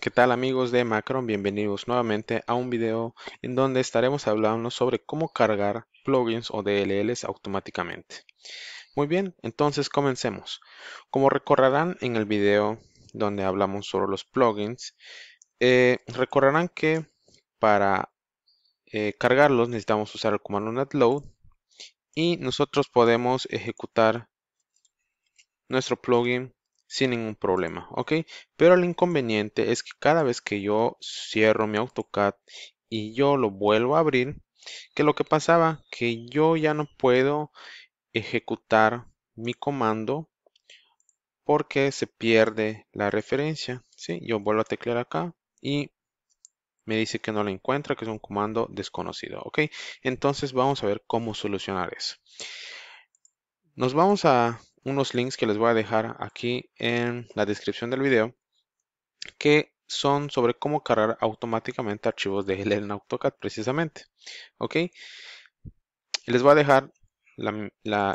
¿Qué tal amigos de Macron? Bienvenidos nuevamente a un video en donde estaremos hablando sobre cómo cargar plugins o DLLs automáticamente. Muy bien, entonces comencemos. Como recordarán en el video donde hablamos sobre los plugins, eh, recordarán que para eh, cargarlos necesitamos usar el comando netload y nosotros podemos ejecutar nuestro plugin sin ningún problema, ¿ok? Pero el inconveniente es que cada vez que yo cierro mi AutoCAD y yo lo vuelvo a abrir, que lo que pasaba, que yo ya no puedo ejecutar mi comando porque se pierde la referencia, ¿sí? Yo vuelvo a teclear acá y me dice que no la encuentra, que es un comando desconocido, ¿ok? Entonces vamos a ver cómo solucionar eso. Nos vamos a unos links que les voy a dejar aquí en la descripción del video que son sobre cómo cargar automáticamente archivos de GL en AutoCAD precisamente. Ok, les voy a dejar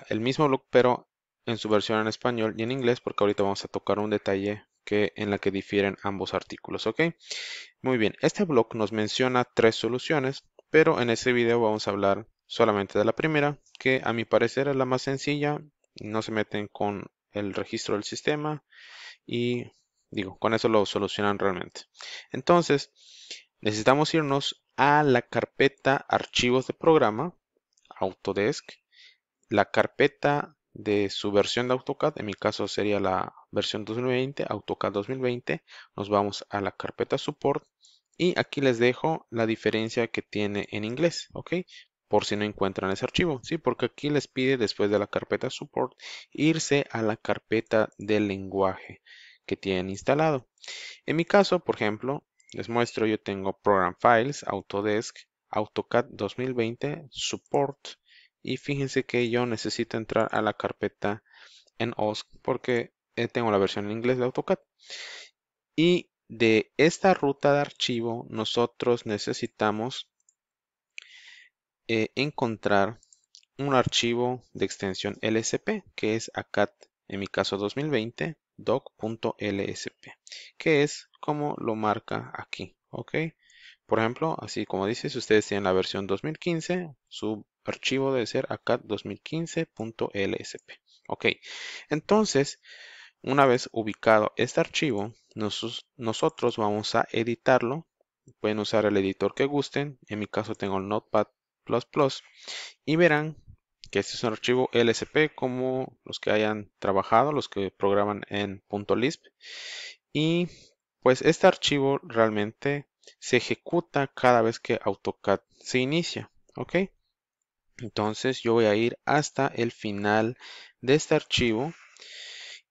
el mismo blog pero en su versión en español y en inglés porque ahorita vamos a tocar un detalle que, en la que difieren ambos artículos. Ok, muy bien, este blog nos menciona tres soluciones pero en este video vamos a hablar solamente de la primera que a mi parecer es la más sencilla no se meten con el registro del sistema y digo, con eso lo solucionan realmente. Entonces, necesitamos irnos a la carpeta archivos de programa, Autodesk, la carpeta de su versión de AutoCAD, en mi caso sería la versión 2020, AutoCAD 2020, nos vamos a la carpeta support y aquí les dejo la diferencia que tiene en inglés, ok, por si no encuentran ese archivo, ¿sí? Porque aquí les pide después de la carpeta support irse a la carpeta del lenguaje que tienen instalado. En mi caso, por ejemplo, les muestro, yo tengo Program Files, Autodesk, AutoCAD 2020, Support, y fíjense que yo necesito entrar a la carpeta en OSC porque eh, tengo la versión en inglés de AutoCAD. Y de esta ruta de archivo nosotros necesitamos eh, encontrar un archivo de extensión LSP, que es ACAT, en mi caso 2020, doc.lsp, que es como lo marca aquí, ¿ok? Por ejemplo, así como dice, si ustedes tienen la versión 2015, su archivo debe ser acat 2015.lsp, ¿ok? Entonces, una vez ubicado este archivo, nosotros vamos a editarlo. Pueden usar el editor que gusten. En mi caso tengo el Notepad y verán que este es un archivo LSP como los que hayan trabajado, los que programan en .lisp y pues este archivo realmente se ejecuta cada vez que AutoCAD se inicia, ¿ok? Entonces yo voy a ir hasta el final de este archivo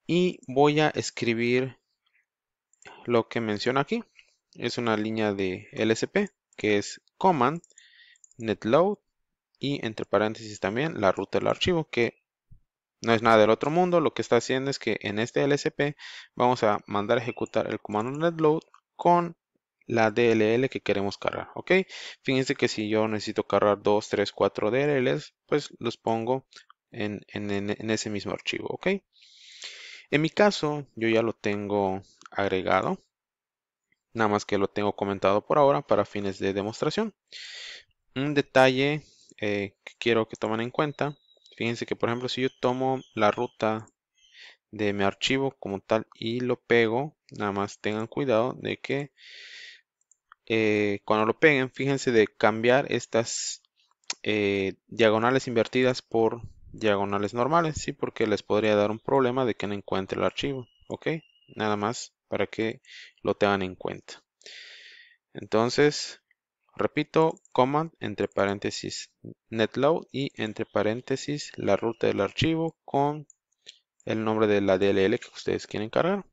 y voy a escribir lo que menciona aquí. Es una línea de LSP que es command netload y entre paréntesis también la ruta del archivo que no es nada del otro mundo. Lo que está haciendo es que en este LSP vamos a mandar a ejecutar el comando netload con la DLL que queremos cargar, ¿ok? Fíjense que si yo necesito cargar 2, 3, 4 DLLs, pues los pongo en, en, ese mismo archivo, ¿ok? En mi caso, yo ya lo tengo agregado, nada más que lo tengo comentado por ahora para fines de demostración un detalle eh, que quiero que tomen en cuenta, fíjense que por ejemplo si yo tomo la ruta de mi archivo como tal y lo pego, nada más tengan cuidado de que eh, cuando lo peguen, fíjense de cambiar estas eh, diagonales invertidas por diagonales normales, sí, porque les podría dar un problema de que no encuentre el archivo, ok, nada más para que lo tengan en cuenta. Entonces, Repito, command entre paréntesis netload y entre paréntesis la ruta del archivo con el nombre de la DLL que ustedes quieren cargar.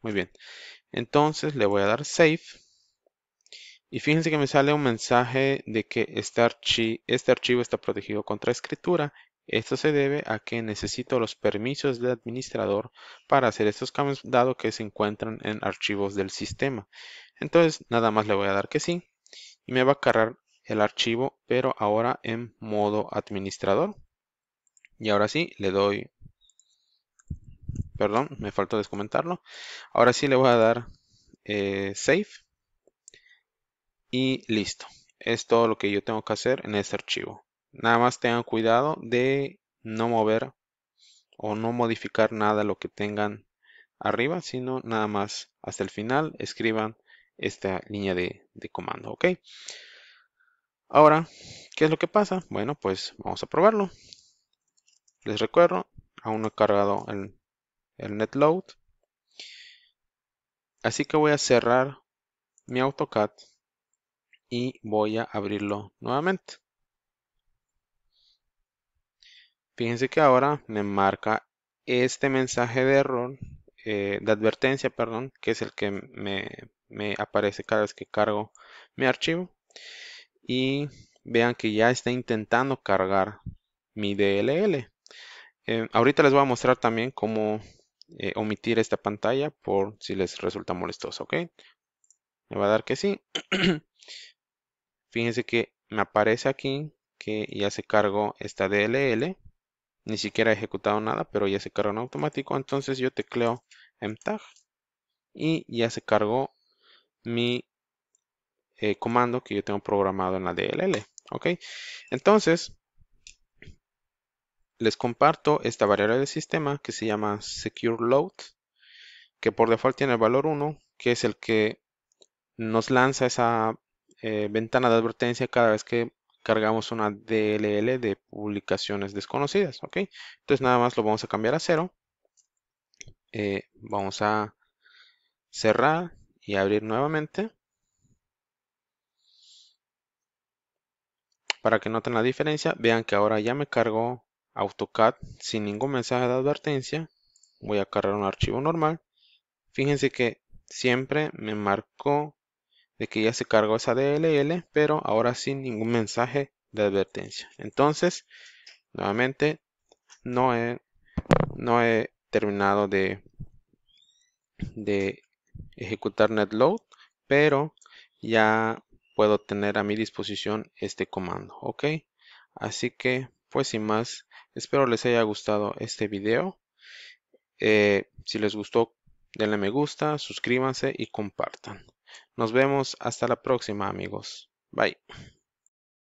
Muy bien. Entonces le voy a dar save. Y fíjense que me sale un mensaje de que este, este, archivo está protegido contra escritura. Esto se debe a que necesito los permisos del administrador para hacer estos cambios dado que se encuentran en archivos del sistema. Entonces nada más le voy a dar que sí y me va a cargar el archivo, pero ahora en modo administrador. Y ahora sí, le doy... Perdón, me faltó descomentarlo. Ahora sí le voy a dar eh, save. Y listo. Es todo lo que yo tengo que hacer en este archivo. Nada más tengan cuidado de no mover o no modificar nada lo que tengan arriba, sino nada más hasta el final escriban esta línea de, comando, ¿ok? Ahora, ¿qué es lo que pasa? Bueno, pues vamos a probarlo. Les recuerdo, aún no he cargado el, netload. Así que voy a cerrar mi AutoCAD y voy a abrirlo nuevamente. Fíjense que ahora me marca este mensaje de error, eh, de advertencia, perdón, que es el que me me aparece cada vez que cargo mi archivo. Y vean que ya está intentando cargar mi DLL. Eh, ahorita les voy a mostrar también cómo eh, omitir esta pantalla por si les resulta molestoso, ¿ok? Me va a dar que sí. Fíjense que me aparece aquí que ya se cargó esta DLL. Ni siquiera he ejecutado nada, pero ya se cargó en automático. Entonces yo tecleo mtag y ya se cargó mi eh, comando que yo tengo programado en la DLL. ¿Ok? Entonces, les comparto esta variable del sistema que se llama secure load que por default tiene el valor 1, que es el que nos lanza esa eh, ventana de advertencia cada vez que cargamos una DLL de publicaciones desconocidas. ¿Ok? Entonces nada más lo vamos a cambiar a 0. Eh, vamos a cerrar y abrir nuevamente para que noten la diferencia vean que ahora ya me cargo AutoCAD sin ningún mensaje de advertencia voy a cargar un archivo normal fíjense que siempre me marcó de que ya se cargó esa DLL pero ahora sin ningún mensaje de advertencia entonces nuevamente no he, no he terminado de, de ejecutar netload, pero ya puedo tener a mi disposición este comando, ¿ok? Así que, pues sin más, espero les haya gustado este video. Eh, si les gustó, denle me gusta, suscríbanse y compartan. Nos vemos hasta la próxima, amigos. Bye.